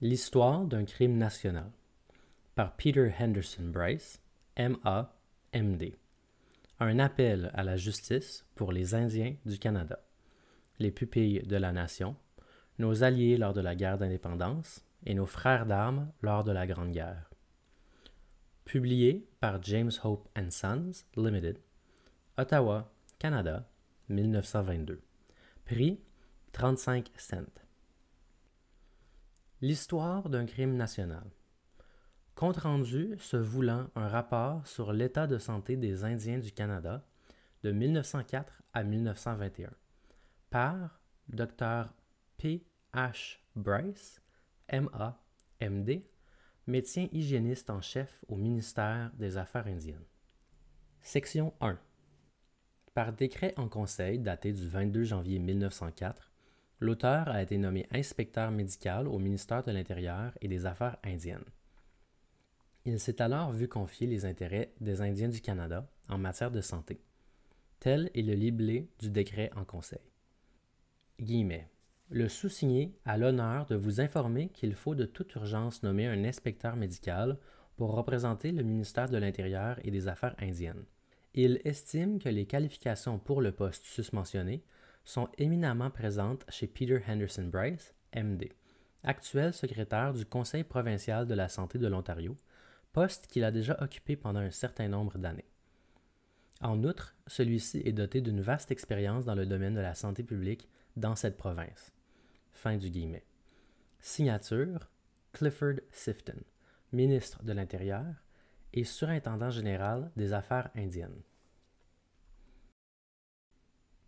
L'histoire d'un crime national par Peter Henderson Bryce, MA, MD. Un appel à la justice pour les Indiens du Canada, les pupilles de la nation, nos alliés lors de la guerre d'indépendance et nos frères d'armes lors de la Grande Guerre. Publié par James Hope and Sons Limited, Ottawa, Canada, 1922. Prix 35 cents. L'histoire d'un crime national. Compte rendu se voulant un rapport sur l'état de santé des Indiens du Canada de 1904 à 1921 par Dr. P. H. Bryce, M.A., M.D., médecin hygiéniste en chef au ministère des Affaires indiennes. Section 1. Par décret en conseil daté du 22 janvier 1904, l'auteur a été nommé inspecteur médical au ministère de l'Intérieur et des Affaires indiennes. Il s'est alors vu confier les intérêts des Indiens du Canada en matière de santé. Tel est le libellé du décret en conseil. Guillemets. Le sous-signé a l'honneur de vous informer qu'il faut de toute urgence nommer un inspecteur médical pour représenter le ministère de l'Intérieur et des Affaires indiennes. Il estime que les qualifications pour le poste susmentionné sont éminemment présentes chez Peter Henderson Bryce, MD, actuel secrétaire du Conseil provincial de la santé de l'Ontario, poste qu'il a déjà occupé pendant un certain nombre d'années. En outre, celui-ci est doté d'une vaste expérience dans le domaine de la santé publique dans cette province. Fin du guillemet. Signature Clifford Sifton, ministre de l'Intérieur et surintendant général des Affaires indiennes.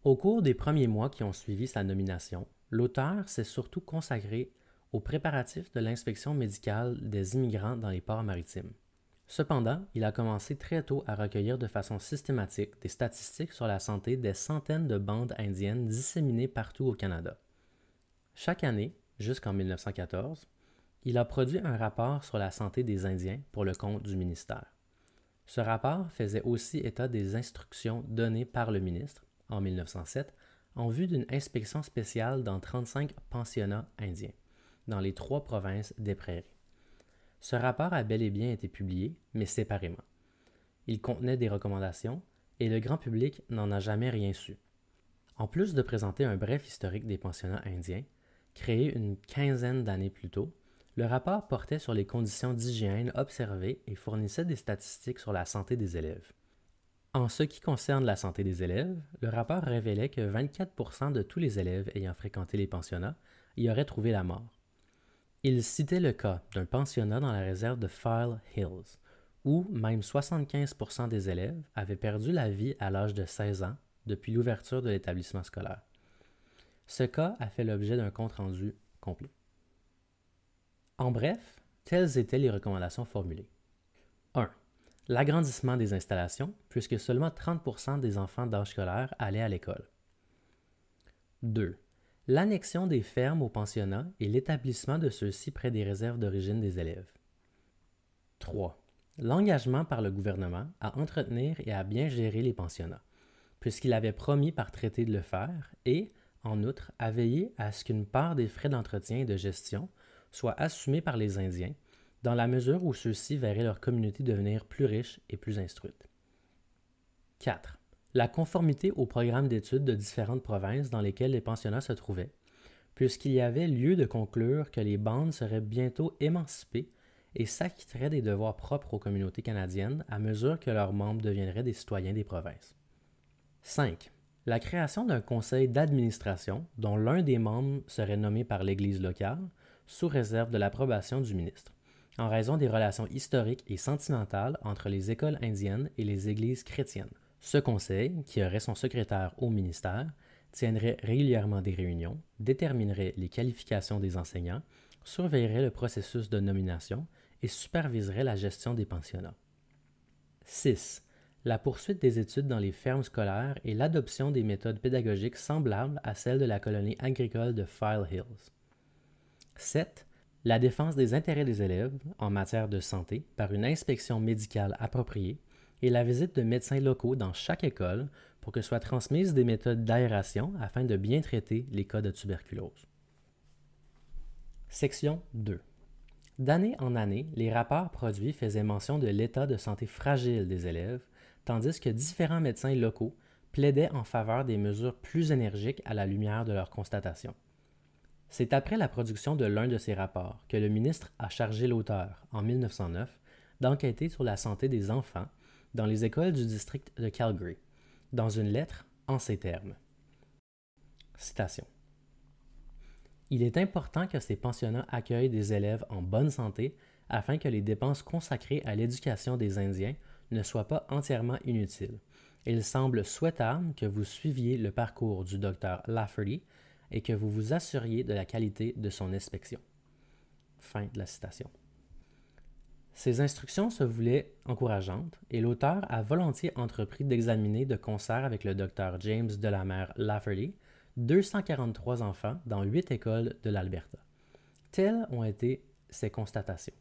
Au cours des premiers mois qui ont suivi sa nomination, l'auteur s'est surtout consacré aux préparatifs de l'inspection médicale des immigrants dans les ports maritimes. Cependant, il a commencé très tôt à recueillir de façon systématique des statistiques sur la santé des centaines de bandes indiennes disséminées partout au Canada. Chaque année, jusqu'en 1914, il a produit un rapport sur la santé des Indiens pour le compte du ministère. Ce rapport faisait aussi état des instructions données par le ministre en 1907 en vue d'une inspection spéciale dans 35 pensionnats indiens, dans les trois provinces des Prairies. Ce rapport a bel et bien été publié, mais séparément. Il contenait des recommandations et le grand public n'en a jamais rien su. En plus de présenter un bref historique des pensionnats indiens, créé une quinzaine d'années plus tôt, le rapport portait sur les conditions d'hygiène observées et fournissait des statistiques sur la santé des élèves. En ce qui concerne la santé des élèves, le rapport révélait que 24 de tous les élèves ayant fréquenté les pensionnats y auraient trouvé la mort. Il citait le cas d'un pensionnat dans la réserve de File Hills, où même 75 des élèves avaient perdu la vie à l'âge de 16 ans depuis l'ouverture de l'établissement scolaire. Ce cas a fait l'objet d'un compte-rendu complet. En bref, telles étaient les recommandations formulées. 1 l'agrandissement des installations, puisque seulement 30 des enfants d'âge scolaire allaient à l'école. 2. L'annexion des fermes aux pensionnats et l'établissement de ceux-ci près des réserves d'origine des élèves. 3. L'engagement par le gouvernement à entretenir et à bien gérer les pensionnats, puisqu'il avait promis par traité de le faire et, en outre, à veiller à ce qu'une part des frais d'entretien et de gestion soit assumée par les Indiens dans la mesure où ceux-ci verraient leur communauté devenir plus riche et plus instruite. 4. La conformité au programme d'études de différentes provinces dans lesquelles les pensionnats se trouvaient, puisqu'il y avait lieu de conclure que les bandes seraient bientôt émancipées et s'acquitteraient des devoirs propres aux communautés canadiennes à mesure que leurs membres deviendraient des citoyens des provinces. 5. La création d'un conseil d'administration dont l'un des membres serait nommé par l'Église locale, sous réserve de l'approbation du ministre en raison des relations historiques et sentimentales entre les écoles indiennes et les églises chrétiennes. Ce conseil, qui aurait son secrétaire au ministère, tiendrait régulièrement des réunions, déterminerait les qualifications des enseignants, surveillerait le processus de nomination et superviserait la gestion des pensionnats. 6. La poursuite des études dans les fermes scolaires et l'adoption des méthodes pédagogiques semblables à celles de la colonie agricole de File Hills. 7 la défense des intérêts des élèves en matière de santé par une inspection médicale appropriée et la visite de médecins locaux dans chaque école pour que soient transmises des méthodes d'aération afin de bien traiter les cas de tuberculose. Section 2. D'année en année, les rapports produits faisaient mention de l'état de santé fragile des élèves, tandis que différents médecins locaux plaidaient en faveur des mesures plus énergiques à la lumière de leurs constatations. C'est après la production de l'un de ces rapports que le ministre a chargé l'auteur, en 1909, d'enquêter sur la santé des enfants dans les écoles du district de Calgary, dans une lettre en ces termes. Citation. Il est important que ces pensionnats accueillent des élèves en bonne santé afin que les dépenses consacrées à l'éducation des Indiens ne soient pas entièrement inutiles. Il semble souhaitable que vous suiviez le parcours du docteur Lafferty et que vous vous assuriez de la qualité de son inspection. Fin de la citation. Ces instructions se voulaient encourageantes et l'auteur a volontiers entrepris d'examiner de concert avec le docteur James Delamere Lafferty 243 enfants dans huit écoles de l'Alberta. Telles ont été ses constatations.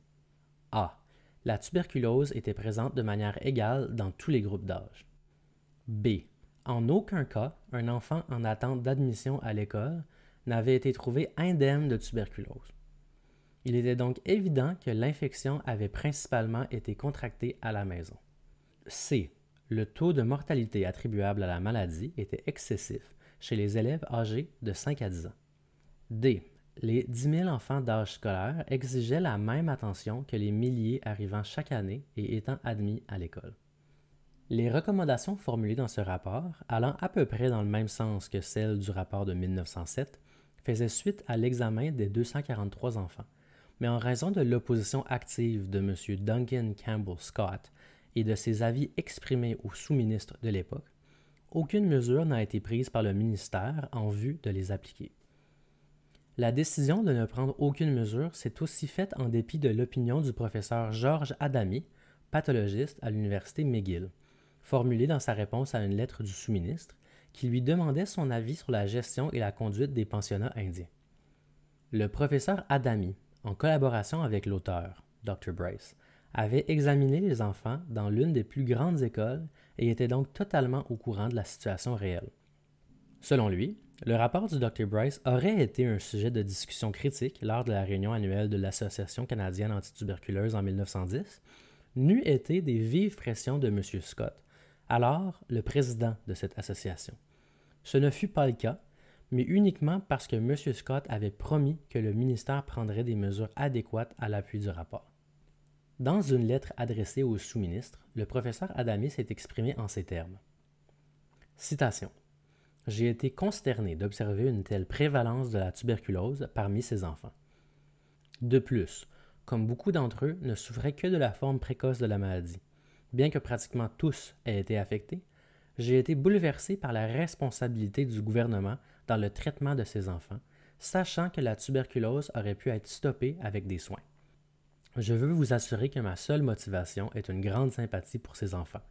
A. La tuberculose était présente de manière égale dans tous les groupes d'âge. B. En aucun cas, un enfant en attente d'admission à l'école n'avait été trouvé indemne de tuberculose. Il était donc évident que l'infection avait principalement été contractée à la maison. C. Le taux de mortalité attribuable à la maladie était excessif chez les élèves âgés de 5 à 10 ans. D. Les 10 000 enfants d'âge scolaire exigeaient la même attention que les milliers arrivant chaque année et étant admis à l'école. Les recommandations formulées dans ce rapport, allant à peu près dans le même sens que celles du rapport de 1907, faisaient suite à l'examen des 243 enfants, mais en raison de l'opposition active de M. Duncan Campbell Scott et de ses avis exprimés au sous-ministre de l'époque, aucune mesure n'a été prise par le ministère en vue de les appliquer. La décision de ne prendre aucune mesure s'est aussi faite en dépit de l'opinion du professeur George Adami, pathologiste à l'université McGill, formulé dans sa réponse à une lettre du sous-ministre qui lui demandait son avis sur la gestion et la conduite des pensionnats indiens. Le professeur Adami, en collaboration avec l'auteur, Dr. Bryce, avait examiné les enfants dans l'une des plus grandes écoles et était donc totalement au courant de la situation réelle. Selon lui, le rapport du Dr. Bryce aurait été un sujet de discussion critique lors de la réunion annuelle de l'Association canadienne antituberculeuse en 1910, n'eût été des vives pressions de M. Scott, alors le président de cette association. Ce ne fut pas le cas, mais uniquement parce que M. Scott avait promis que le ministère prendrait des mesures adéquates à l'appui du rapport. Dans une lettre adressée au sous-ministre, le professeur Adamis s'est exprimé en ces termes. Citation. J'ai été consterné d'observer une telle prévalence de la tuberculose parmi ces enfants. De plus, comme beaucoup d'entre eux ne souffraient que de la forme précoce de la maladie, bien que pratiquement tous aient été affectés, j'ai été bouleversé par la responsabilité du gouvernement dans le traitement de ces enfants, sachant que la tuberculose aurait pu être stoppée avec des soins. Je veux vous assurer que ma seule motivation est une grande sympathie pour ces enfants,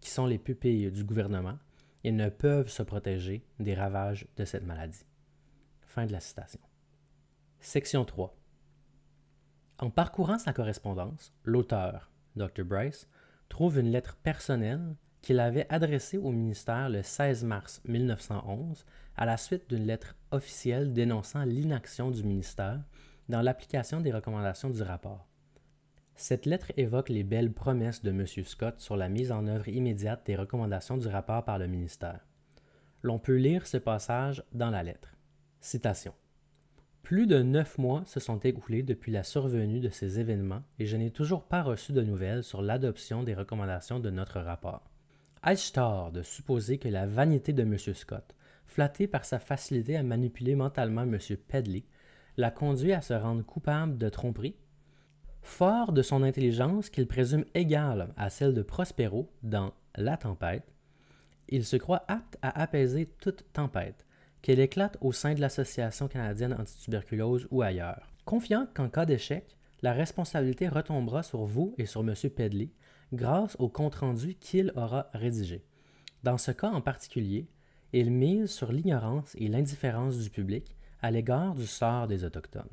qui sont les pupilles du gouvernement et ne peuvent se protéger des ravages de cette maladie. Fin de la citation. Section 3. En parcourant sa correspondance, l'auteur, Dr. Bryce, trouve une lettre personnelle qu'il avait adressée au ministère le 16 mars 1911 à la suite d'une lettre officielle dénonçant l'inaction du ministère dans l'application des recommandations du rapport. Cette lettre évoque les belles promesses de M. Scott sur la mise en œuvre immédiate des recommandations du rapport par le ministère. L'on peut lire ce passage dans la lettre. Citation. Plus de neuf mois se sont écoulés depuis la survenue de ces événements et je n'ai toujours pas reçu de nouvelles sur l'adoption des recommandations de notre rapport. Ai-je tort de supposer que la vanité de M. Scott, flattée par sa facilité à manipuler mentalement M. Pedley, l'a conduit à se rendre coupable de tromperie? Fort de son intelligence qu'il présume égale à celle de Prospero dans La tempête, il se croit apte à apaiser toute tempête, qu'elle éclate au sein de l'Association canadienne antituberculose ou ailleurs. Confiant qu'en cas d'échec, la responsabilité retombera sur vous et sur M. Pedley grâce au compte-rendu qu'il aura rédigé. Dans ce cas en particulier, il mise sur l'ignorance et l'indifférence du public à l'égard du sort des Autochtones.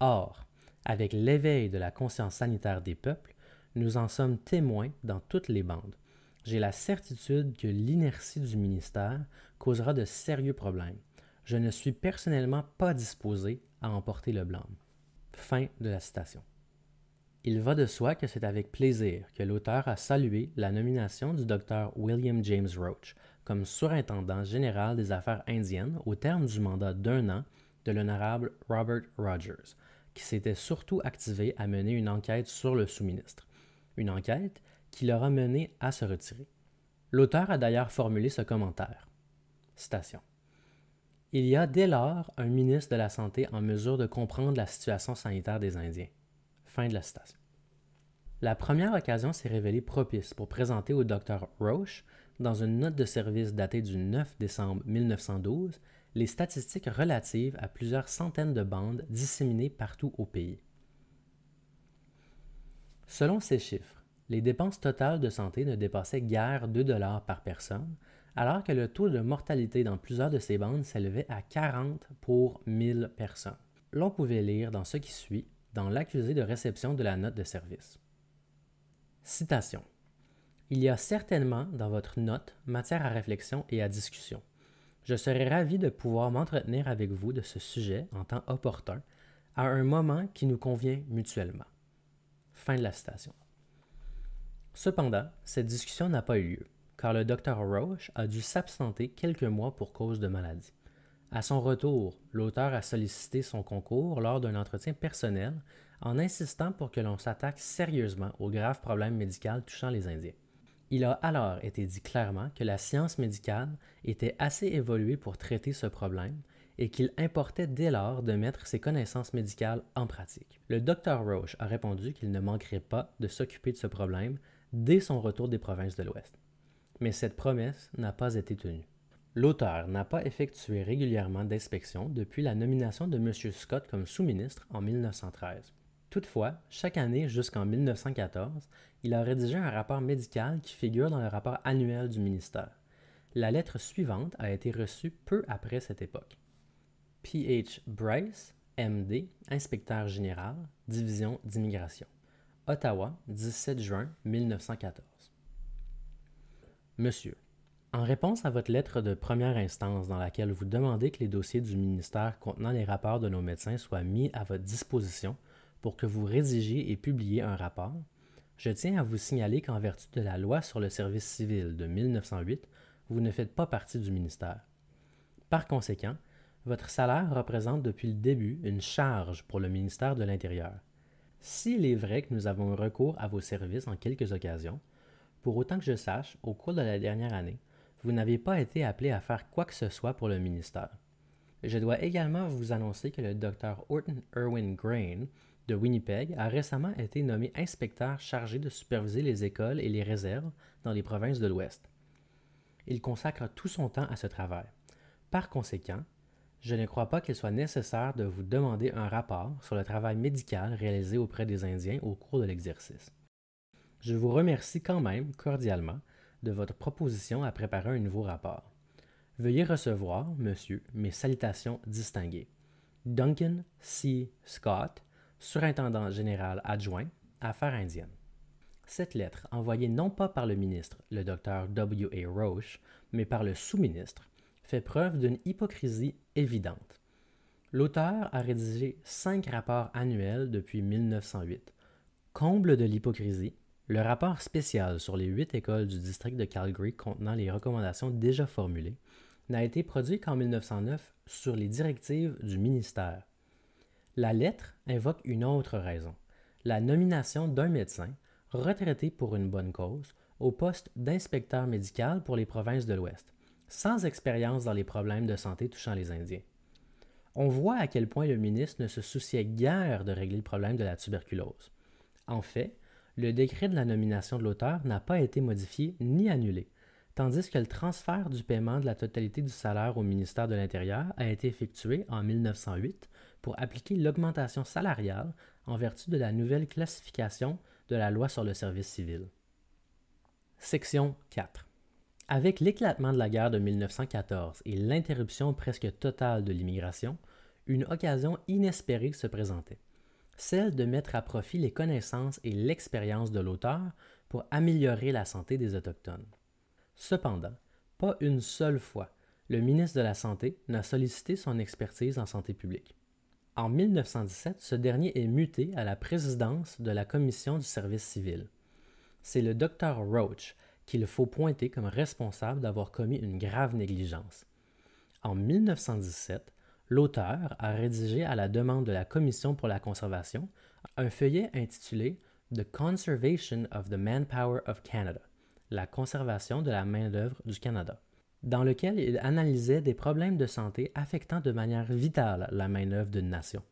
Or, avec l'éveil de la conscience sanitaire des peuples, nous en sommes témoins dans toutes les bandes, j'ai la certitude que l'inertie du ministère causera de sérieux problèmes. Je ne suis personnellement pas disposé à emporter le blâme. Fin de la citation. Il va de soi que c'est avec plaisir que l'auteur a salué la nomination du docteur William James Roach comme surintendant général des affaires indiennes au terme du mandat d'un an de l'honorable Robert Rogers, qui s'était surtout activé à mener une enquête sur le sous-ministre. Une enquête qui l'aura mené à se retirer. L'auteur a d'ailleurs formulé ce commentaire. Citation. Il y a dès lors un ministre de la Santé en mesure de comprendre la situation sanitaire des Indiens. Fin de la citation. La première occasion s'est révélée propice pour présenter au docteur Roche, dans une note de service datée du 9 décembre 1912, les statistiques relatives à plusieurs centaines de bandes disséminées partout au pays. Selon ces chiffres, les dépenses totales de santé ne dépassaient guère 2 dollars par personne, alors que le taux de mortalité dans plusieurs de ces bandes s'élevait à 40 pour 1000 personnes. L'on pouvait lire dans ce qui suit, dans l'accusé de réception de la note de service. Citation. Il y a certainement dans votre note matière à réflexion et à discussion. Je serais ravi de pouvoir m'entretenir avec vous de ce sujet en temps opportun, à un moment qui nous convient mutuellement. Fin de la citation. Cependant, cette discussion n'a pas eu lieu, car le docteur Roche a dû s'absenter quelques mois pour cause de maladie. À son retour, l'auteur a sollicité son concours lors d'un entretien personnel en insistant pour que l'on s'attaque sérieusement aux graves problèmes médicaux touchant les Indiens. Il a alors été dit clairement que la science médicale était assez évoluée pour traiter ce problème et qu'il importait dès lors de mettre ses connaissances médicales en pratique. Le docteur Roche a répondu qu'il ne manquerait pas de s'occuper de ce problème dès son retour des provinces de l'Ouest. Mais cette promesse n'a pas été tenue. L'auteur n'a pas effectué régulièrement d'inspection depuis la nomination de M. Scott comme sous-ministre en 1913. Toutefois, chaque année jusqu'en 1914, il a rédigé un rapport médical qui figure dans le rapport annuel du ministère. La lettre suivante a été reçue peu après cette époque. H. Bryce, MD, inspecteur général, division d'immigration. Ottawa, 17 juin 1914. Monsieur, en réponse à votre lettre de première instance dans laquelle vous demandez que les dossiers du ministère contenant les rapports de nos médecins soient mis à votre disposition pour que vous rédigiez et publiez un rapport, je tiens à vous signaler qu'en vertu de la loi sur le service civil de 1908, vous ne faites pas partie du ministère. Par conséquent, votre salaire représente depuis le début une charge pour le ministère de l'Intérieur, s'il est vrai que nous avons eu recours à vos services en quelques occasions, pour autant que je sache, au cours de la dernière année, vous n'avez pas été appelé à faire quoi que ce soit pour le ministère. Je dois également vous annoncer que le Dr Orton Irwin Grain de Winnipeg a récemment été nommé inspecteur chargé de superviser les écoles et les réserves dans les provinces de l'Ouest. Il consacre tout son temps à ce travail. Par conséquent, je ne crois pas qu'il soit nécessaire de vous demander un rapport sur le travail médical réalisé auprès des Indiens au cours de l'exercice. Je vous remercie quand même cordialement de votre proposition à préparer un nouveau rapport. Veuillez recevoir, monsieur, mes salutations distinguées. Duncan C. Scott, surintendant général adjoint, Affaires indiennes. Cette lettre, envoyée non pas par le ministre, le docteur W. A. Roche, mais par le sous-ministre, fait preuve d'une hypocrisie évidente. L'auteur a rédigé cinq rapports annuels depuis 1908. Comble de l'hypocrisie, le rapport spécial sur les huit écoles du district de Calgary contenant les recommandations déjà formulées n'a été produit qu'en 1909 sur les directives du ministère. La lettre invoque une autre raison, la nomination d'un médecin, retraité pour une bonne cause, au poste d'inspecteur médical pour les provinces de l'Ouest sans expérience dans les problèmes de santé touchant les Indiens. On voit à quel point le ministre ne se souciait guère de régler le problème de la tuberculose. En fait, le décret de la nomination de l'auteur n'a pas été modifié ni annulé, tandis que le transfert du paiement de la totalité du salaire au ministère de l'Intérieur a été effectué en 1908 pour appliquer l'augmentation salariale en vertu de la nouvelle classification de la loi sur le service civil. Section 4. Avec l'éclatement de la guerre de 1914 et l'interruption presque totale de l'immigration, une occasion inespérée se présentait, celle de mettre à profit les connaissances et l'expérience de l'auteur pour améliorer la santé des Autochtones. Cependant, pas une seule fois, le ministre de la Santé n'a sollicité son expertise en santé publique. En 1917, ce dernier est muté à la présidence de la Commission du service civil. C'est le docteur Roach, qu'il faut pointer comme responsable d'avoir commis une grave négligence. En 1917, l'auteur a rédigé à la demande de la Commission pour la conservation un feuillet intitulé The Conservation of the Manpower of Canada, la conservation de la main-d'œuvre du Canada, dans lequel il analysait des problèmes de santé affectant de manière vitale la main-d'œuvre d'une nation.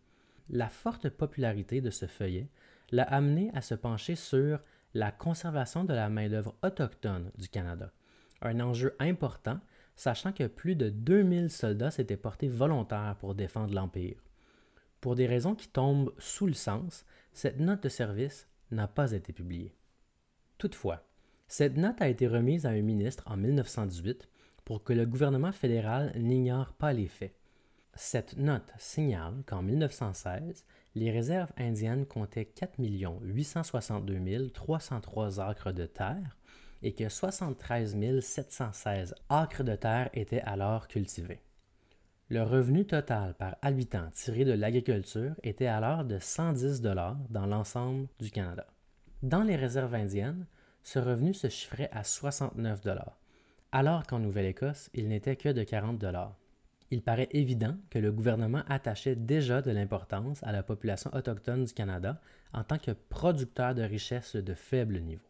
La forte popularité de ce feuillet l'a amené à se pencher sur la conservation de la main-d'œuvre autochtone du Canada. Un enjeu important, sachant que plus de 2000 soldats s'étaient portés volontaires pour défendre l'Empire. Pour des raisons qui tombent sous le sens, cette note de service n'a pas été publiée. Toutefois, cette note a été remise à un ministre en 1918 pour que le gouvernement fédéral n'ignore pas les faits. Cette note signale qu'en 1916, les réserves indiennes comptaient 4 862 303 acres de terre et que 73 716 acres de terre étaient alors cultivés. Le revenu total par habitant tiré de l'agriculture était alors de 110 dans l'ensemble du Canada. Dans les réserves indiennes, ce revenu se chiffrait à 69 alors qu'en Nouvelle-Écosse, il n'était que de 40 il paraît évident que le gouvernement attachait déjà de l'importance à la population autochtone du Canada en tant que producteur de richesses de faible niveau.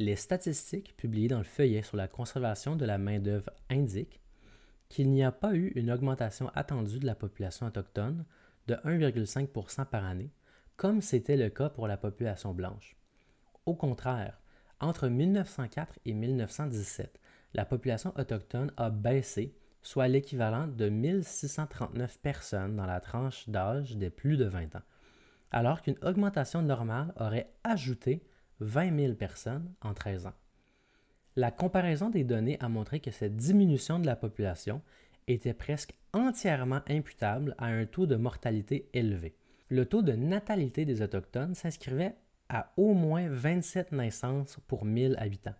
Les statistiques publiées dans le feuillet sur la conservation de la main-d'œuvre indiquent qu'il n'y a pas eu une augmentation attendue de la population autochtone de 1,5 par année, comme c'était le cas pour la population blanche. Au contraire, entre 1904 et 1917, la population autochtone a baissé soit l'équivalent de 1639 personnes dans la tranche d'âge des plus de 20 ans, alors qu'une augmentation normale aurait ajouté 20 000 personnes en 13 ans. La comparaison des données a montré que cette diminution de la population était presque entièrement imputable à un taux de mortalité élevé. Le taux de natalité des Autochtones s'inscrivait à au moins 27 naissances pour 1000 habitants,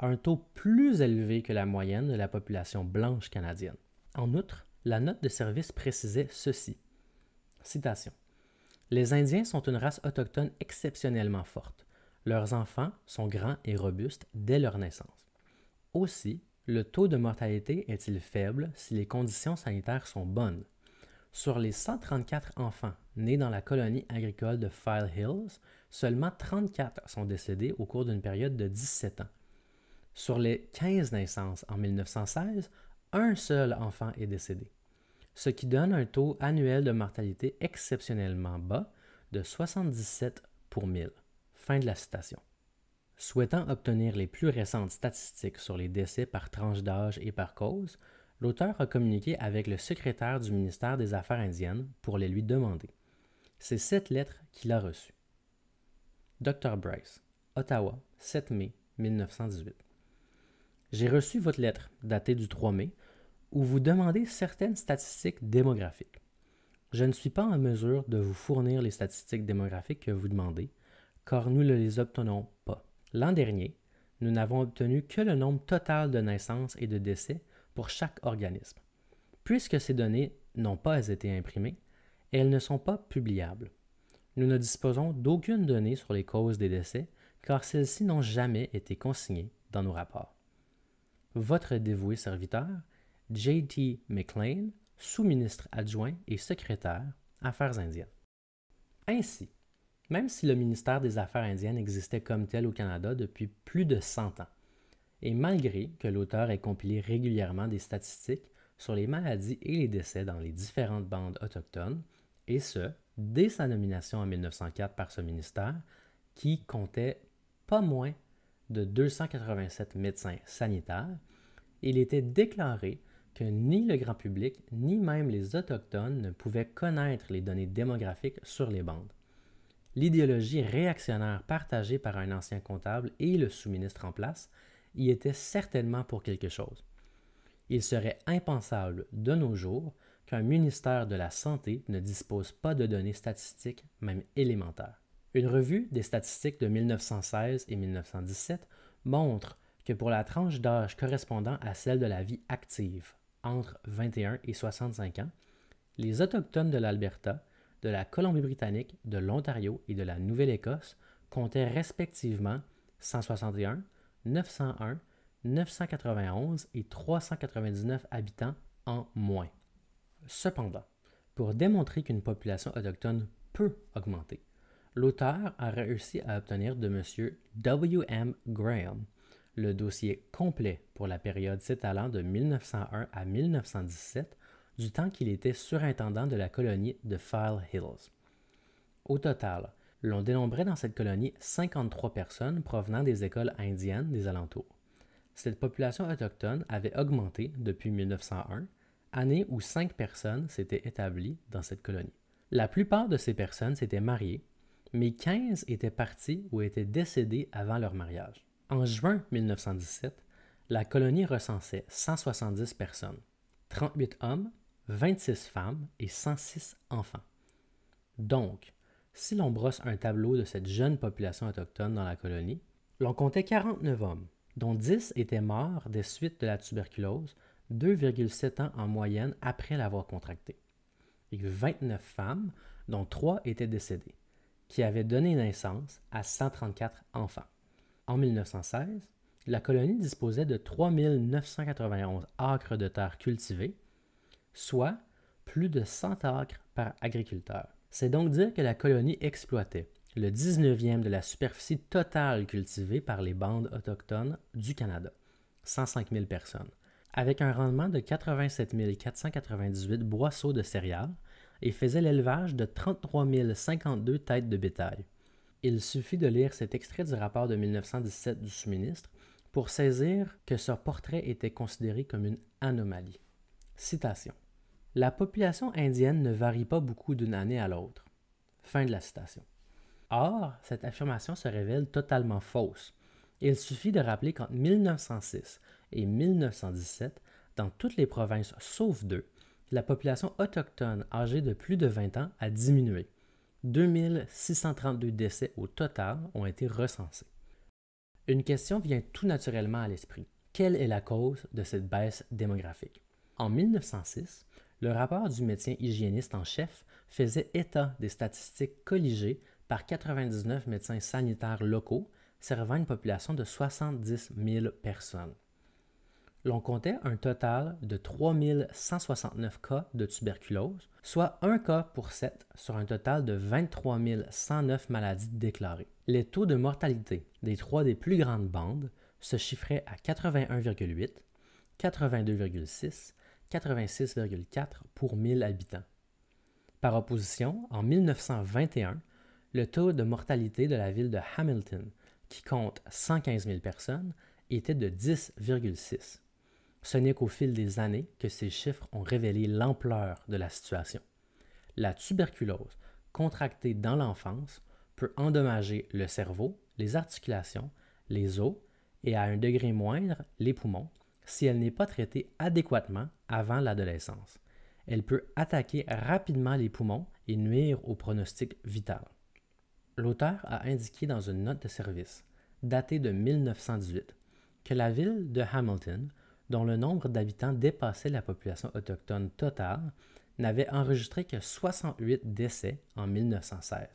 à un taux plus élevé que la moyenne de la population blanche canadienne. En outre, la note de service précisait ceci. Citation. Les Indiens sont une race autochtone exceptionnellement forte. Leurs enfants sont grands et robustes dès leur naissance. Aussi, le taux de mortalité est-il faible si les conditions sanitaires sont bonnes. Sur les 134 enfants nés dans la colonie agricole de File Hills, seulement 34 sont décédés au cours d'une période de 17 ans, sur les 15 naissances en 1916, un seul enfant est décédé, ce qui donne un taux annuel de mortalité exceptionnellement bas de 77 pour 1000. Fin de la citation. Souhaitant obtenir les plus récentes statistiques sur les décès par tranche d'âge et par cause, l'auteur a communiqué avec le secrétaire du ministère des Affaires indiennes pour les lui demander. C'est cette lettre qu'il a reçue. Dr. Bryce, Ottawa, 7 mai 1918. J'ai reçu votre lettre datée du 3 mai où vous demandez certaines statistiques démographiques. Je ne suis pas en mesure de vous fournir les statistiques démographiques que vous demandez, car nous ne les obtenons pas. L'an dernier, nous n'avons obtenu que le nombre total de naissances et de décès pour chaque organisme. Puisque ces données n'ont pas été imprimées, elles ne sont pas publiables. Nous ne disposons d'aucune donnée sur les causes des décès, car celles-ci n'ont jamais été consignées dans nos rapports votre dévoué serviteur, J.T. McLean, sous-ministre adjoint et secrétaire Affaires indiennes. Ainsi, même si le ministère des Affaires indiennes existait comme tel au Canada depuis plus de 100 ans, et malgré que l'auteur ait compilé régulièrement des statistiques sur les maladies et les décès dans les différentes bandes autochtones, et ce, dès sa nomination en 1904 par ce ministère, qui comptait pas moins de 287 médecins sanitaires, il était déclaré que ni le grand public, ni même les Autochtones ne pouvaient connaître les données démographiques sur les bandes. L'idéologie réactionnaire partagée par un ancien comptable et le sous-ministre en place y était certainement pour quelque chose. Il serait impensable de nos jours qu'un ministère de la Santé ne dispose pas de données statistiques, même élémentaires. Une revue des statistiques de 1916 et 1917 montre que pour la tranche d'âge correspondant à celle de la vie active, entre 21 et 65 ans, les Autochtones de l'Alberta, de la Colombie-Britannique, de l'Ontario et de la Nouvelle-Écosse comptaient respectivement 161, 901, 991 et 399 habitants en moins. Cependant, pour démontrer qu'une population autochtone peut augmenter, l'auteur a réussi à obtenir de M. W. M. Graham le dossier complet pour la période s'étalant de 1901 à 1917, du temps qu'il était surintendant de la colonie de File Hills. Au total, l'on dénombrait dans cette colonie 53 personnes provenant des écoles indiennes des alentours. Cette population autochtone avait augmenté depuis 1901, année où cinq personnes s'étaient établies dans cette colonie. La plupart de ces personnes s'étaient mariées mais 15 étaient partis ou étaient décédés avant leur mariage. En juin 1917, la colonie recensait 170 personnes, 38 hommes, 26 femmes et 106 enfants. Donc, si l'on brosse un tableau de cette jeune population autochtone dans la colonie, l'on comptait 49 hommes, dont 10 étaient morts des suites de la tuberculose 2,7 ans en moyenne après l'avoir contractée, et 29 femmes, dont 3 étaient décédées qui avait donné naissance à 134 enfants. En 1916, la colonie disposait de 3 991 acres de terre cultivées, soit plus de 100 acres par agriculteur. C'est donc dire que la colonie exploitait le 19e de la superficie totale cultivée par les bandes autochtones du Canada, 105 000 personnes, avec un rendement de 87 498 boisseaux de céréales et faisait l'élevage de 33 052 têtes de bétail. Il suffit de lire cet extrait du rapport de 1917 du sous-ministre pour saisir que ce portrait était considéré comme une anomalie. Citation. La population indienne ne varie pas beaucoup d'une année à l'autre. Fin de la citation. Or, cette affirmation se révèle totalement fausse. Il suffit de rappeler qu'en 1906 et 1917, dans toutes les provinces sauf deux, la population autochtone âgée de plus de 20 ans a diminué. 2632 décès au total ont été recensés. Une question vient tout naturellement à l'esprit. Quelle est la cause de cette baisse démographique? En 1906, le rapport du médecin hygiéniste en chef faisait état des statistiques colligées par 99 médecins sanitaires locaux servant une population de 70 000 personnes l'on comptait un total de 3169 cas de tuberculose, soit un cas pour 7 sur un total de 23 109 maladies déclarées. Les taux de mortalité des trois des plus grandes bandes se chiffraient à 81,8, 82,6, 86,4 pour 1000 habitants. Par opposition, en 1921, le taux de mortalité de la ville de Hamilton, qui compte 115 000 personnes, était de 10,6. Ce n'est qu'au fil des années que ces chiffres ont révélé l'ampleur de la situation. La tuberculose, contractée dans l'enfance, peut endommager le cerveau, les articulations, les os et à un degré moindre les poumons si elle n'est pas traitée adéquatement avant l'adolescence. Elle peut attaquer rapidement les poumons et nuire au pronostic vital. L'auteur a indiqué dans une note de service, datée de 1918, que la ville de Hamilton dont le nombre d'habitants dépassait la population autochtone totale, n'avait enregistré que 68 décès en 1916.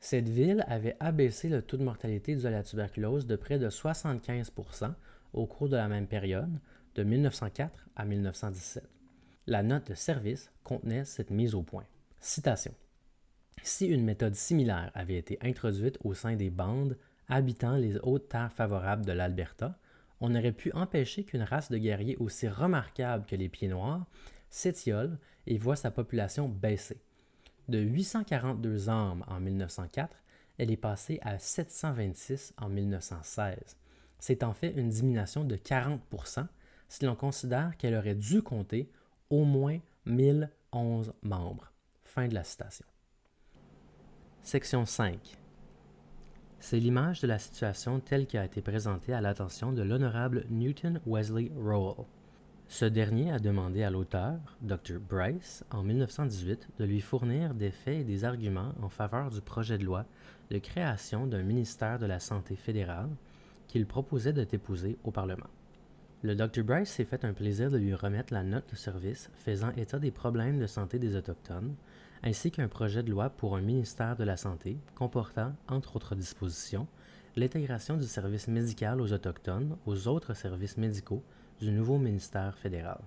Cette ville avait abaissé le taux de mortalité de à la tuberculose de près de 75 au cours de la même période, de 1904 à 1917. La note de service contenait cette mise au point. Citation. Si une méthode similaire avait été introduite au sein des bandes habitant les hautes terres favorables de l'Alberta, on aurait pu empêcher qu'une race de guerriers aussi remarquable que les Pieds Noirs s'étiole et voit sa population baisser. De 842 âmes en 1904, elle est passée à 726 en 1916. C'est en fait une diminution de 40 si l'on considère qu'elle aurait dû compter au moins 1011 membres. Fin de la citation. Section 5. C'est l'image de la situation telle a été présentée à l'attention de l'honorable Newton Wesley Rowell. Ce dernier a demandé à l'auteur, Dr. Bryce, en 1918, de lui fournir des faits et des arguments en faveur du projet de loi de création d'un ministère de la Santé fédérale qu'il proposait de déposer au Parlement. Le Dr. Bryce s'est fait un plaisir de lui remettre la note de service faisant état des problèmes de santé des Autochtones, ainsi qu'un projet de loi pour un ministère de la Santé comportant, entre autres dispositions, l'intégration du service médical aux Autochtones aux autres services médicaux du nouveau ministère fédéral.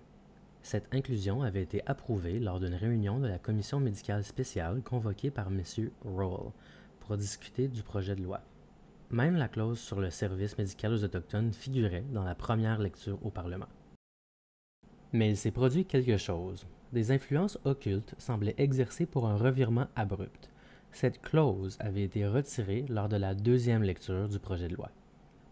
Cette inclusion avait été approuvée lors d'une réunion de la commission médicale spéciale convoquée par M. Rowell pour discuter du projet de loi. Même la clause sur le service médical aux Autochtones figurait dans la première lecture au Parlement. Mais il s'est produit quelque chose, des influences occultes semblaient exercer pour un revirement abrupt. Cette clause avait été retirée lors de la deuxième lecture du projet de loi.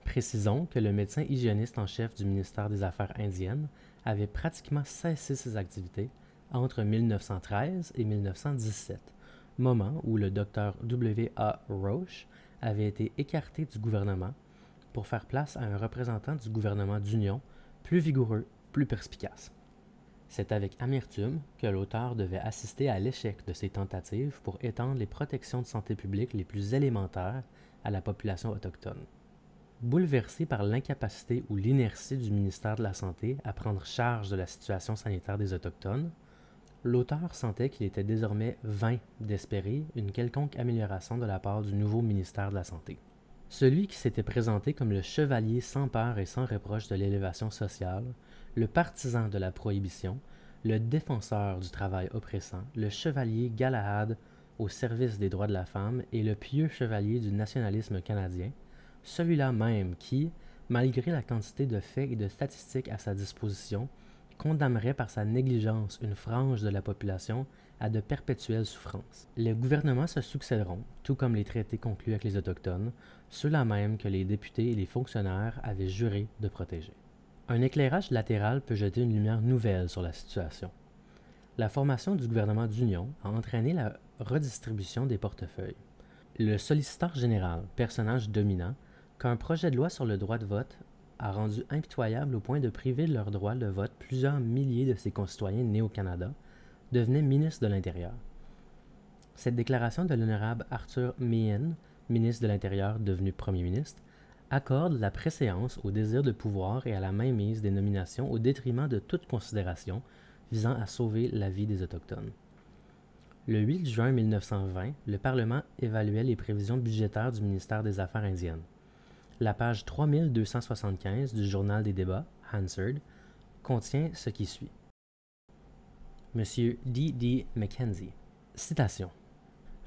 Précisons que le médecin hygiéniste en chef du ministère des Affaires indiennes avait pratiquement cessé ses activités entre 1913 et 1917, moment où le docteur W.A. Roche avait été écarté du gouvernement pour faire place à un représentant du gouvernement d'union plus vigoureux, plus perspicace. C'est avec amertume que l'auteur devait assister à l'échec de ses tentatives pour étendre les protections de santé publique les plus élémentaires à la population autochtone. Bouleversé par l'incapacité ou l'inertie du ministère de la Santé à prendre charge de la situation sanitaire des Autochtones, l'auteur sentait qu'il était désormais vain d'espérer une quelconque amélioration de la part du nouveau ministère de la Santé. Celui qui s'était présenté comme le chevalier sans peur et sans reproche de l'élévation sociale, le partisan de la prohibition, le défenseur du travail oppressant, le chevalier Galahad au service des droits de la femme et le pieux chevalier du nationalisme canadien, celui-là même qui, malgré la quantité de faits et de statistiques à sa disposition, condamnerait par sa négligence une frange de la population à de perpétuelles souffrances. Les gouvernements se succéderont, tout comme les traités conclus avec les Autochtones, ceux-là même que les députés et les fonctionnaires avaient juré de protéger. Un éclairage latéral peut jeter une lumière nouvelle sur la situation. La formation du gouvernement d'union a entraîné la redistribution des portefeuilles. Le solliciteur général, personnage dominant, qu'un projet de loi sur le droit de vote a rendu impitoyable au point de priver de leur droit de vote plusieurs milliers de ses concitoyens nés au Canada, devenait ministre de l'Intérieur. Cette déclaration de l'honorable Arthur Meehan, ministre de l'Intérieur devenu Premier ministre, accorde la préséance au désir de pouvoir et à la mainmise des nominations au détriment de toute considération visant à sauver la vie des Autochtones. Le 8 juin 1920, le Parlement évaluait les prévisions budgétaires du ministère des Affaires indiennes. La page 3275 du Journal des débats, Hansard, contient ce qui suit. Monsieur D. D. Mackenzie. Citation.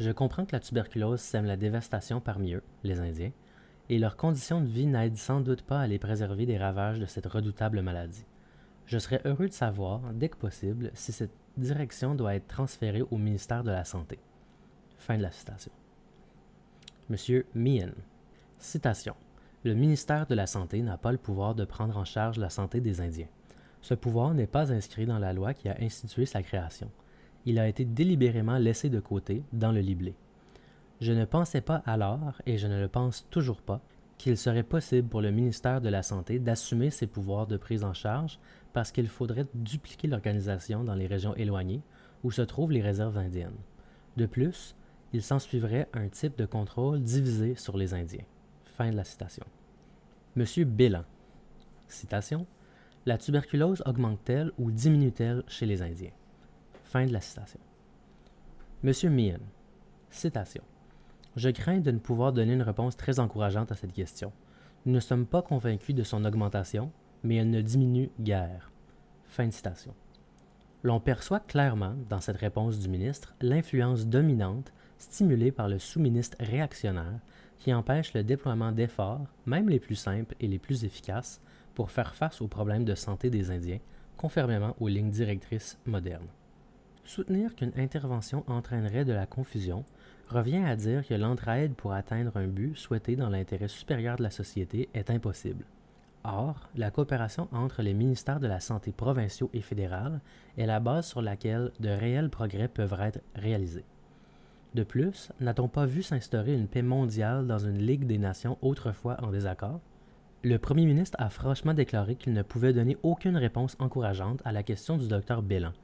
Je comprends que la tuberculose sème la dévastation parmi eux, les Indiens, et leurs conditions de vie n'aident sans doute pas à les préserver des ravages de cette redoutable maladie. Je serais heureux de savoir, dès que possible, si cette direction doit être transférée au ministère de la Santé. Fin de la citation. Monsieur Meehan. Citation. Le ministère de la Santé n'a pas le pouvoir de prendre en charge la santé des Indiens. Ce pouvoir n'est pas inscrit dans la loi qui a institué sa création. Il a été délibérément laissé de côté dans le libellé. Je ne pensais pas alors, et je ne le pense toujours pas, qu'il serait possible pour le ministère de la Santé d'assumer ses pouvoirs de prise en charge parce qu'il faudrait dupliquer l'organisation dans les régions éloignées où se trouvent les réserves indiennes. De plus, il s'ensuivrait un type de contrôle divisé sur les Indiens. Fin de la citation. Monsieur Bélan. Citation la tuberculose augmente-t-elle ou diminue-t-elle chez les Indiens? Fin de la citation. Monsieur Meehan, citation. Je crains de ne pouvoir donner une réponse très encourageante à cette question. Nous ne sommes pas convaincus de son augmentation, mais elle ne diminue guère. Fin de citation. L'on perçoit clairement, dans cette réponse du ministre, l'influence dominante stimulée par le sous-ministre réactionnaire qui empêche le déploiement d'efforts, même les plus simples et les plus efficaces, pour faire face aux problèmes de santé des Indiens, conformément aux lignes directrices modernes. Soutenir qu'une intervention entraînerait de la confusion revient à dire que l'entraide pour atteindre un but souhaité dans l'intérêt supérieur de la société est impossible. Or, la coopération entre les ministères de la Santé provinciaux et fédérales est la base sur laquelle de réels progrès peuvent être réalisés. De plus, n'a-t-on pas vu s'instaurer une paix mondiale dans une Ligue des Nations autrefois en désaccord le premier ministre a franchement déclaré qu'il ne pouvait donner aucune réponse encourageante à la question du docteur Bellan,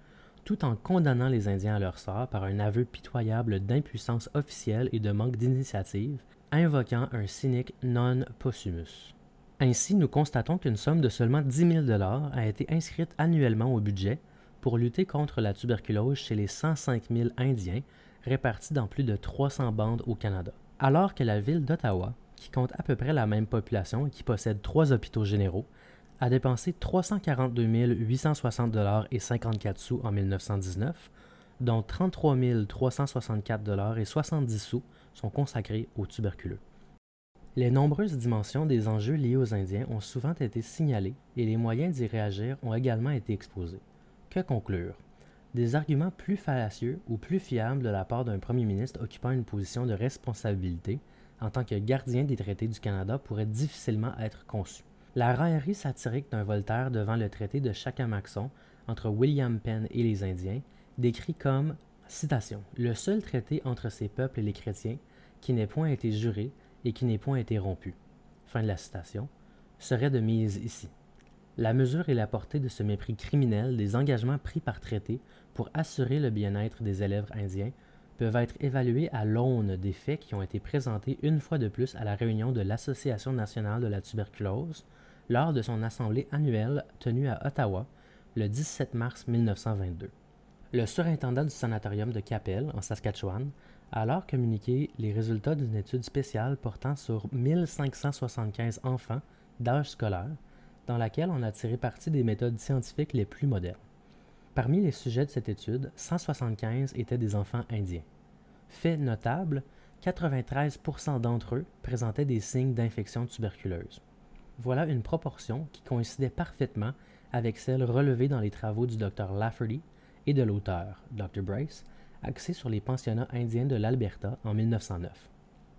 tout en condamnant les Indiens à leur sort par un aveu pitoyable d'impuissance officielle et de manque d'initiative, invoquant un cynique non possumus. Ainsi, nous constatons qu'une somme de seulement 10 000 a été inscrite annuellement au budget pour lutter contre la tuberculose chez les 105 000 Indiens répartis dans plus de 300 bandes au Canada. Alors que la ville d'Ottawa qui compte à peu près la même population et qui possède trois hôpitaux généraux, a dépensé 342 860 dollars et 54 sous en 1919, dont 33 364 dollars et 70 sous sont consacrés aux tuberculeux. Les nombreuses dimensions des enjeux liés aux Indiens ont souvent été signalées et les moyens d'y réagir ont également été exposés. Que conclure Des arguments plus fallacieux ou plus fiables de la part d'un premier ministre occupant une position de responsabilité en tant que gardien des traités du Canada pourrait difficilement être conçu. La raillerie satirique d'un Voltaire devant le traité de Chacamaxon entre William Penn et les Indiens, décrit comme citation, le seul traité entre ces peuples et les chrétiens qui n'ait point été juré et qui n'ait point été rompu. Fin de la citation, serait de mise ici. La mesure et la portée de ce mépris criminel des engagements pris par traité pour assurer le bien-être des élèves indiens peuvent être évalués à l'aune des faits qui ont été présentés une fois de plus à la réunion de l'Association nationale de la tuberculose lors de son assemblée annuelle tenue à Ottawa le 17 mars 1922. Le surintendant du sanatorium de Capel, en Saskatchewan, a alors communiqué les résultats d'une étude spéciale portant sur 1575 enfants d'âge scolaire, dans laquelle on a tiré parti des méthodes scientifiques les plus modernes. Parmi les sujets de cette étude, 175 étaient des enfants indiens. Fait notable, 93 d'entre eux présentaient des signes d'infection tuberculeuse. Voilà une proportion qui coïncidait parfaitement avec celle relevée dans les travaux du Dr Lafferty et de l'auteur, Dr Bryce, axés sur les pensionnats indiens de l'Alberta en 1909.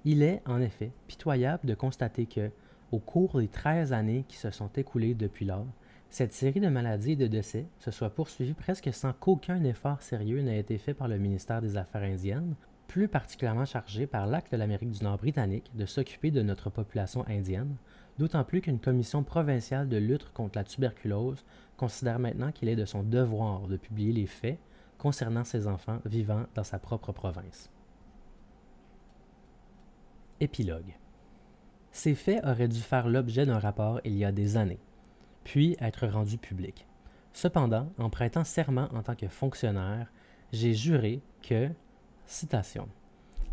Il est, en effet, pitoyable de constater que, au cours des 13 années qui se sont écoulées depuis lors, cette série de maladies et de décès se soit poursuivie presque sans qu'aucun effort sérieux n'ait été fait par le ministère des Affaires indiennes, plus particulièrement chargé par l'acte de l'Amérique du Nord britannique de s'occuper de notre population indienne, d'autant plus qu'une commission provinciale de lutte contre la tuberculose considère maintenant qu'il est de son devoir de publier les faits concernant ses enfants vivant dans sa propre province. Épilogue. Ces faits auraient dû faire l'objet d'un rapport il y a des années puis être rendu public. Cependant, en prêtant serment en tant que fonctionnaire, j'ai juré que, citation,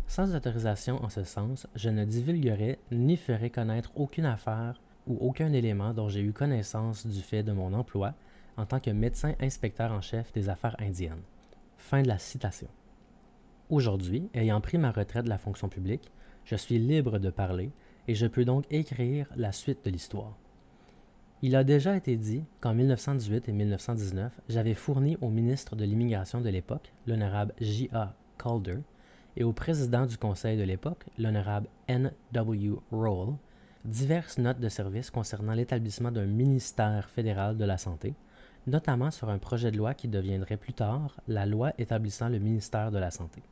sans autorisation en ce sens, je ne divulguerai ni ferai connaître aucune affaire ou aucun élément dont j'ai eu connaissance du fait de mon emploi en tant que médecin inspecteur en chef des affaires indiennes. Fin de la citation. Aujourd'hui, ayant pris ma retraite de la fonction publique, je suis libre de parler et je peux donc écrire la suite de l'histoire. Il a déjà été dit qu'en 1918 et 1919, j'avais fourni au ministre de l'Immigration de l'époque, l'honorable J.A. Calder, et au président du Conseil de l'époque, l'honorable N.W. Rowell, diverses notes de service concernant l'établissement d'un ministère fédéral de la Santé, notamment sur un projet de loi qui deviendrait plus tard la loi établissant le ministère de la Santé.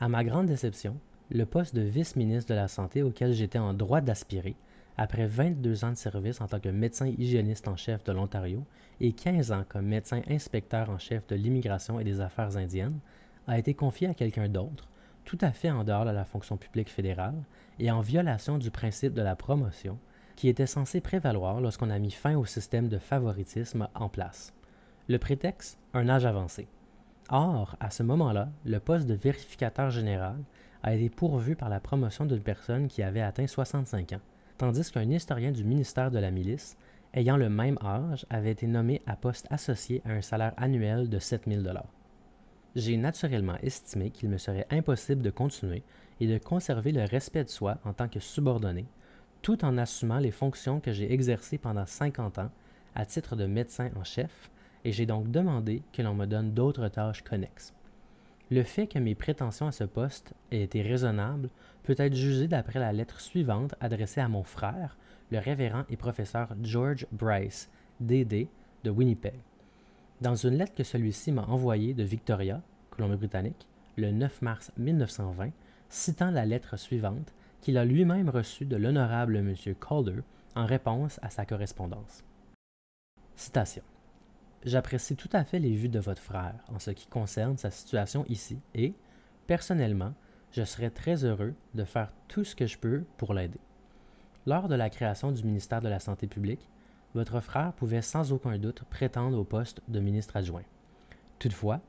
À ma grande déception, le poste de vice-ministre de la Santé auquel j'étais en droit d'aspirer après 22 ans de service en tant que médecin hygiéniste en chef de l'Ontario et 15 ans comme médecin inspecteur en chef de l'immigration et des affaires indiennes, a été confié à quelqu'un d'autre, tout à fait en dehors de la fonction publique fédérale et en violation du principe de la promotion, qui était censé prévaloir lorsqu'on a mis fin au système de favoritisme en place. Le prétexte Un âge avancé. Or, à ce moment-là, le poste de vérificateur général a été pourvu par la promotion d'une personne qui avait atteint 65 ans tandis qu'un historien du ministère de la Milice, ayant le même âge, avait été nommé à poste associé à un salaire annuel de 7000 dollars. J'ai naturellement estimé qu'il me serait impossible de continuer et de conserver le respect de soi en tant que subordonné, tout en assumant les fonctions que j'ai exercées pendant 50 ans à titre de médecin en chef, et j'ai donc demandé que l'on me donne d'autres tâches connexes. Le fait que mes prétentions à ce poste aient été raisonnables peut être jugé d'après la lettre suivante adressée à mon frère, le révérend et professeur George Bryce, DD, de Winnipeg. Dans une lettre que celui-ci m'a envoyée de Victoria, Colombie-Britannique, le 9 mars 1920, citant la lettre suivante qu'il a lui-même reçue de l'honorable M. Calder en réponse à sa correspondance. Citation. J'apprécie tout à fait les vues de votre frère en ce qui concerne sa situation ici et, personnellement, je serais très heureux de faire tout ce que je peux pour l'aider. Lors de la création du ministère de la Santé publique, votre frère pouvait sans aucun doute prétendre au poste de ministre adjoint. Toutefois,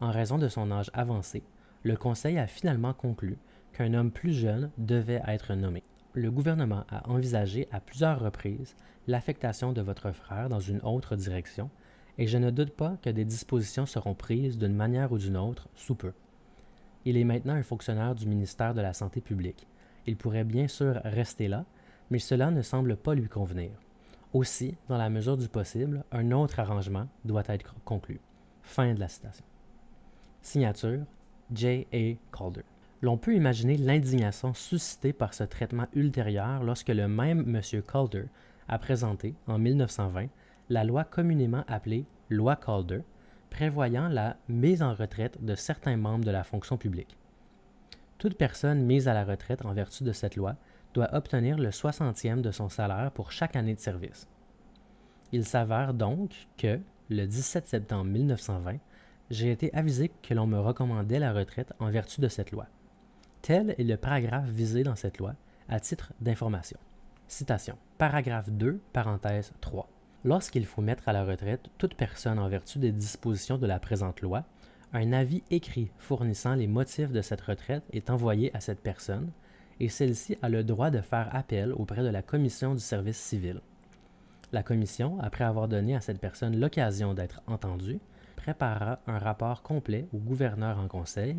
en raison de son âge avancé, le Conseil a finalement conclu qu'un homme plus jeune devait être nommé. Le gouvernement a envisagé à plusieurs reprises l'affectation de votre frère dans une autre direction, et je ne doute pas que des dispositions seront prises d'une manière ou d'une autre sous peu. Il est maintenant un fonctionnaire du ministère de la Santé publique. Il pourrait bien sûr rester là, mais cela ne semble pas lui convenir. Aussi, dans la mesure du possible, un autre arrangement doit être conclu. Fin de la citation. Signature J. A. Calder. L'on peut imaginer l'indignation suscitée par ce traitement ultérieur lorsque le même M. Calder a présenté, en 1920, la loi communément appelée loi Calder, prévoyant la mise en retraite de certains membres de la fonction publique. Toute personne mise à la retraite en vertu de cette loi doit obtenir le 60e de son salaire pour chaque année de service. Il s'avère donc que, le 17 septembre 1920, j'ai été avisé que l'on me recommandait la retraite en vertu de cette loi. Tel est le paragraphe visé dans cette loi à titre d'information. Citation. Paragraphe 2, parenthèse 3 lorsqu'il faut mettre à la retraite toute personne en vertu des dispositions de la présente loi, un avis écrit fournissant les motifs de cette retraite est envoyé à cette personne et celle-ci a le droit de faire appel auprès de la commission du service civil. La commission, après avoir donné à cette personne l'occasion d'être entendue, préparera un rapport complet au gouverneur en conseil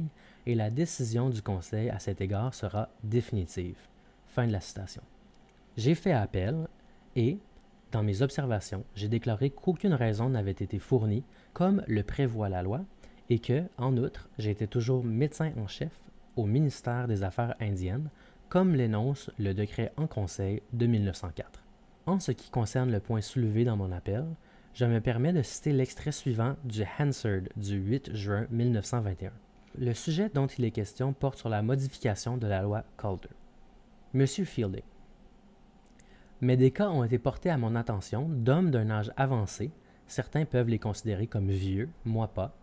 et la décision du conseil à cet égard sera définitive. Fin de la citation. J'ai fait appel et, dans mes observations, j'ai déclaré qu'aucune raison n'avait été fournie, comme le prévoit la loi, et que, en outre, j'étais toujours médecin en chef au ministère des Affaires indiennes, comme l'énonce le décret en Conseil de 1904. En ce qui concerne le point soulevé dans mon appel, je me permets de citer l'extrait suivant du Hansard du 8 juin 1921. Le sujet dont il est question porte sur la modification de la loi Calder. Monsieur Fielding, mais des cas ont été portés à mon attention d'hommes d'un âge avancé, certains peuvent les considérer comme vieux, moi pas,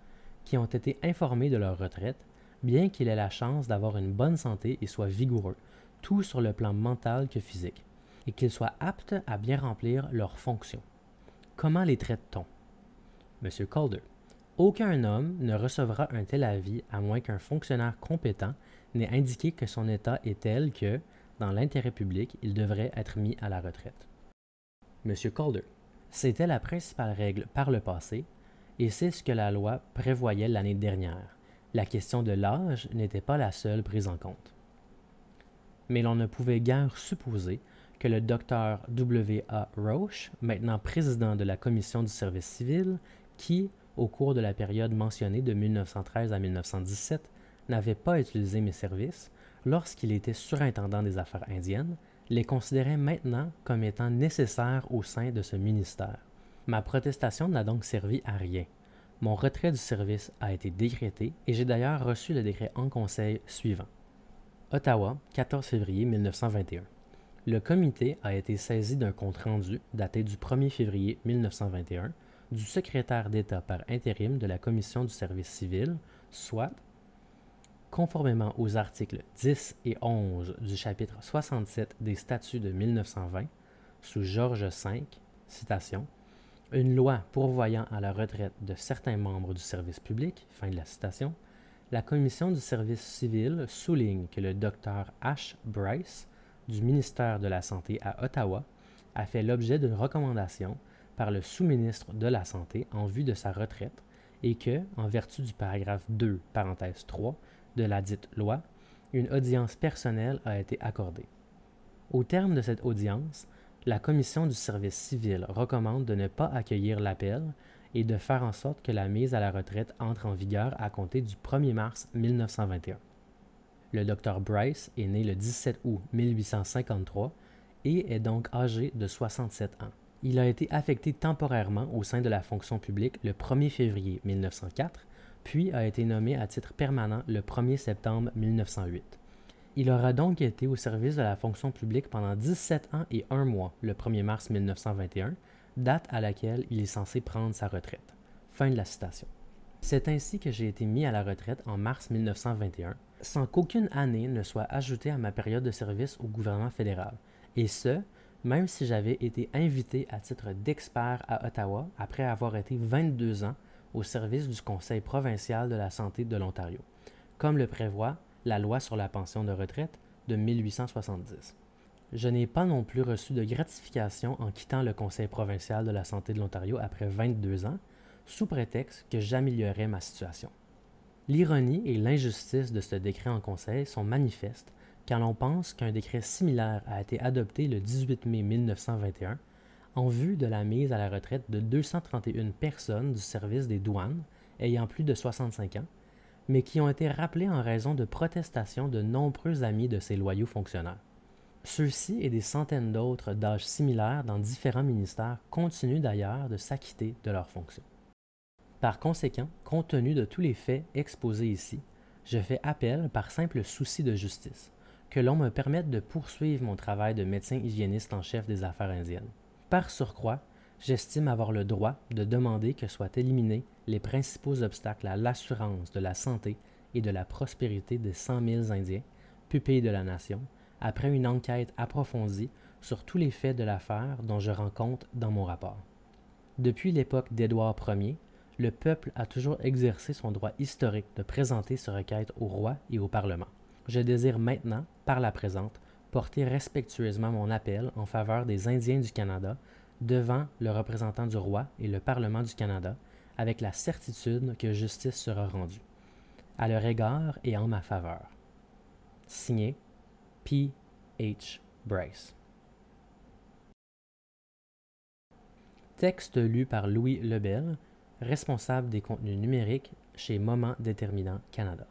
qui ont été informés de leur retraite, bien qu'ils aient la chance d'avoir une bonne santé et soient vigoureux, tout sur le plan mental que physique, et qu'ils soient aptes à bien remplir leurs fonctions. Comment les traite-t-on Monsieur Calder, aucun homme ne recevra un tel avis à moins qu'un fonctionnaire compétent n'ait indiqué que son état est tel que, dans l'intérêt public, il devrait être mis à la retraite. Monsieur Calder. C'était la principale règle par le passé, et c'est ce que la loi prévoyait l'année dernière. La question de l'âge n'était pas la seule prise en compte. Mais l'on ne pouvait guère supposer que le docteur W.A. Roche, maintenant président de la Commission du service civil, qui, au cours de la période mentionnée de 1913 à 1917, n'avait pas utilisé mes services, lorsqu'il était surintendant des Affaires indiennes, les considérait maintenant comme étant nécessaires au sein de ce ministère. Ma protestation n'a donc servi à rien. Mon retrait du service a été décrété et j'ai d'ailleurs reçu le décret en conseil suivant. Ottawa, 14 février 1921. Le comité a été saisi d'un compte rendu daté du 1er février 1921 du secrétaire d'État par intérim de la Commission du service civil, soit conformément aux articles 10 et 11 du chapitre 67 des statuts de 1920, sous Georges V, citation, une loi pourvoyant à la retraite de certains membres du service public, fin de la citation, la commission du service civil souligne que le docteur H. Bryce du ministère de la Santé à Ottawa a fait l'objet d'une recommandation par le sous-ministre de la Santé en vue de sa retraite et que, en vertu du paragraphe 2, parenthèse 3 de la dite loi, une audience personnelle a été accordée. Au terme de cette audience, la commission du service civil recommande de ne pas accueillir l'appel et de faire en sorte que la mise à la retraite entre en vigueur à compter du 1er mars 1921. Le docteur Bryce est né le 17 août 1853 et est donc âgé de 67 ans. Il a été affecté temporairement au sein de la fonction publique le 1er février 1904 puis a été nommé à titre permanent le 1er septembre 1908. Il aura donc été au service de la fonction publique pendant 17 ans et un mois le 1er mars 1921, date à laquelle il est censé prendre sa retraite. Fin de la citation. C'est ainsi que j'ai été mis à la retraite en mars 1921, sans qu'aucune année ne soit ajoutée à ma période de service au gouvernement fédéral, et ce, même si j'avais été invité à titre d'expert à Ottawa après avoir été 22 ans au service du Conseil provincial de la santé de l'Ontario, comme le prévoit la loi sur la pension de retraite de 1870. Je n'ai pas non plus reçu de gratification en quittant le Conseil provincial de la santé de l'Ontario après 22 ans, sous prétexte que j'améliorais ma situation. L'ironie et l'injustice de ce décret en Conseil sont manifestes quand l'on pense qu'un décret similaire a été adopté le 18 mai 1921 en vue de la mise à la retraite de 231 personnes du service des douanes ayant plus de 65 ans, mais qui ont été rappelées en raison de protestations de nombreux amis de ces loyaux fonctionnaires. Ceux-ci et des centaines d'autres d'âge similaire dans différents ministères continuent d'ailleurs de s'acquitter de leurs fonctions. Par conséquent, compte tenu de tous les faits exposés ici, je fais appel par simple souci de justice, que l'on me permette de poursuivre mon travail de médecin hygiéniste en chef des affaires indiennes par surcroît, j'estime avoir le droit de demander que soient éliminés les principaux obstacles à l'assurance de la santé et de la prospérité des cent mille Indiens, pupilles de la nation, après une enquête approfondie sur tous les faits de l'affaire dont je rends compte dans mon rapport. Depuis l'époque d'Édouard Ier, le peuple a toujours exercé son droit historique de présenter ses requêtes au roi et au Parlement. Je désire maintenant, par la présente, porter respectueusement mon appel en faveur des Indiens du Canada devant le représentant du roi et le Parlement du Canada, avec la certitude que justice sera rendue, à leur égard et en ma faveur. Signé P. H. Bryce. Texte lu par Louis Lebel, responsable des contenus numériques chez Moment Déterminant Canada.